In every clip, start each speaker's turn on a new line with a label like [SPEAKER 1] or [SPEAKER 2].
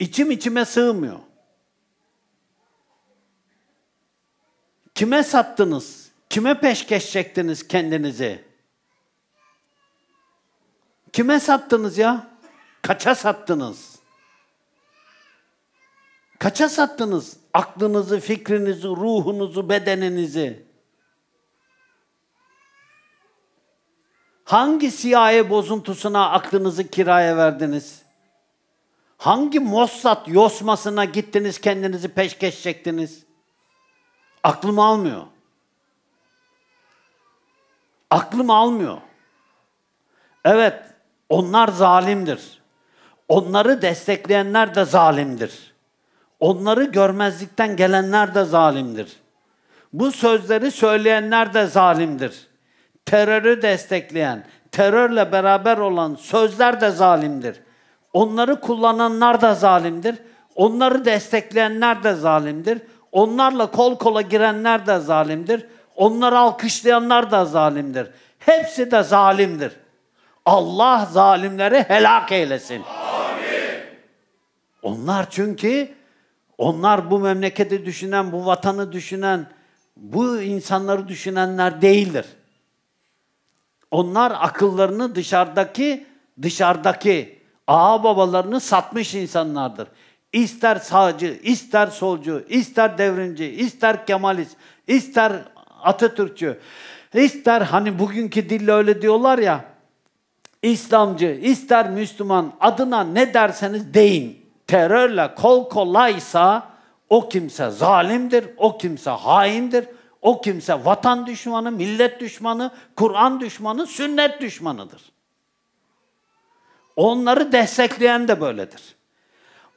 [SPEAKER 1] İçim içime sığmıyor. Kime sattınız? Kime peşkeş çektiniz kendinizi? Kime sattınız ya? Kaça sattınız? Kaça sattınız? Aklınızı, fikrinizi, ruhunuzu, bedeninizi. Hangi siyahi bozuntusuna aklınızı kiraya verdiniz? Hangi Mossad yosmasına gittiniz kendinizi peşkeş çektiniz? Aklım almıyor. Aklım almıyor. Evet, onlar zalimdir. Onları destekleyenler de zalimdir. Onları görmezlikten gelenler de zalimdir. Bu sözleri söyleyenler de zalimdir. Terörü destekleyen, terörle beraber olan sözler de zalimdir. Onları kullananlar da zalimdir. Onları destekleyenler de zalimdir. Onlarla kol kola girenler de zalimdir. Onları alkışlayanlar da zalimdir. Hepsi de zalimdir. Allah zalimleri helak eylesin. Onlar çünkü onlar bu memleketi düşünen, bu vatanı düşünen, bu insanları düşünenler değildir. Onlar akıllarını dışarıdaki dışarıdaki ağa babalarını satmış insanlardır. İster sağcı, ister solcu, ister devrimci, ister kemalist, ister Atatürkçü, ister hani bugünkü dille öyle diyorlar ya, İslamcı, ister Müslüman adına ne derseniz deyin. Terörle kol kolaysa o kimse zalimdir, o kimse haindir, o kimse vatan düşmanı, millet düşmanı, Kur'an düşmanı, sünnet düşmanıdır. Onları destekleyen de böyledir.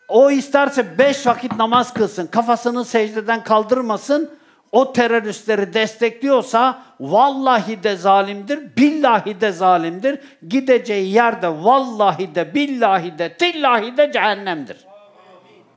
[SPEAKER 1] O isterse beş vakit namaz kılsın, kafasını secdeden kaldırmasın, o teröristleri destekliyorsa vallahi de zalimdir, billahi de zalimdir. Gideceği yerde vallahi de billahi de tillahi de cehennemdir.